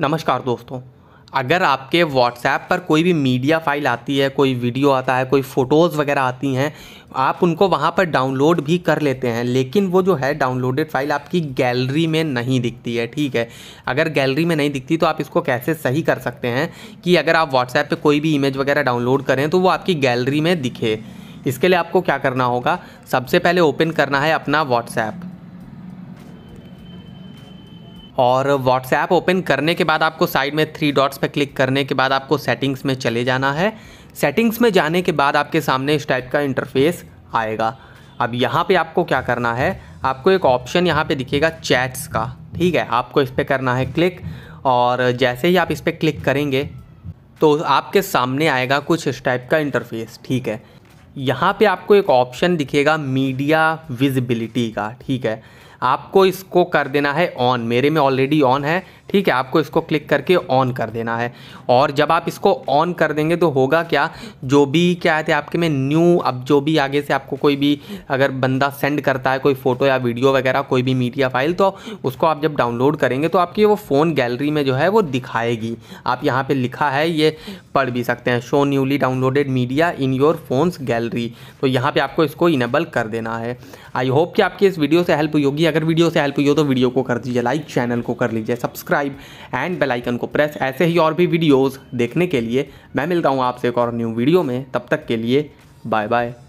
नमस्कार दोस्तों अगर आपके व्हाट्सएप पर कोई भी मीडिया फाइल आती है कोई वीडियो आता है कोई फ़ोटोज़ वगैरह आती हैं आप उनको वहाँ पर डाउनलोड भी कर लेते हैं लेकिन वो जो है डाउनलोडेड फाइल आपकी गैलरी में नहीं दिखती है ठीक है अगर गैलरी में नहीं दिखती तो आप इसको कैसे सही कर सकते हैं कि अगर आप व्हाट्सएप पर कोई भी इमेज वगैरह डाउनलोड करें तो वो आपकी गैलरी में दिखे इसके लिए आपको क्या करना होगा सबसे पहले ओपन करना है अपना व्हाट्सएप और व्हाट्सएप ओपन करने के बाद आपको साइड में थ्री डॉट्स पर क्लिक करने के बाद आपको सेटिंग्स में चले जाना है सेटिंग्स में जाने के बाद आपके सामने इस टाइप का इंटरफेस आएगा अब यहाँ पे आपको क्या करना है आपको एक ऑप्शन यहाँ पे दिखेगा चैट्स का ठीक है आपको इस पर करना है क्लिक और जैसे ही आप इस पर क्लिक करेंगे तो आपके सामने आएगा कुछ इस टाइप का इंटरफेस ठीक है यहाँ पे आपको एक ऑप्शन दिखेगा मीडिया विजिबिलिटी का ठीक है आपको इसको कर देना है ऑन मेरे में ऑलरेडी ऑन है ठीक है आपको इसको क्लिक करके ऑन कर देना है और जब आप इसको ऑन कर देंगे तो होगा क्या जो भी क्या है आपके में न्यू अब जो भी आगे से आपको कोई भी अगर बंदा सेंड करता है कोई फ़ोटो या वीडियो वगैरह कोई भी मीडिया फाइल तो उसको आप जब डाउनलोड करेंगे तो आपकी वो फ़ोन गैलरी में जो है वो दिखाएगी आप यहाँ पर लिखा है ये पढ़ भी सकते हैं show newly downloaded media in your phone's gallery तो यहाँ पर आपको इसको इनेबल कर देना है आई होप कि आपकी इस वीडियो से हेल्प हुई होगी अगर वीडियो से हेल्प हुई हो तो वीडियो को कर दीजिए लाइक चैनल को कर लीजिए सब्सक्राइब सब्सक्राइब एंड बेलाइकन को प्रेस ऐसे ही और भी वीडियोस देखने के लिए मैं मिलता हूँ आपसे एक और न्यू वीडियो में तब तक के लिए बाय बाय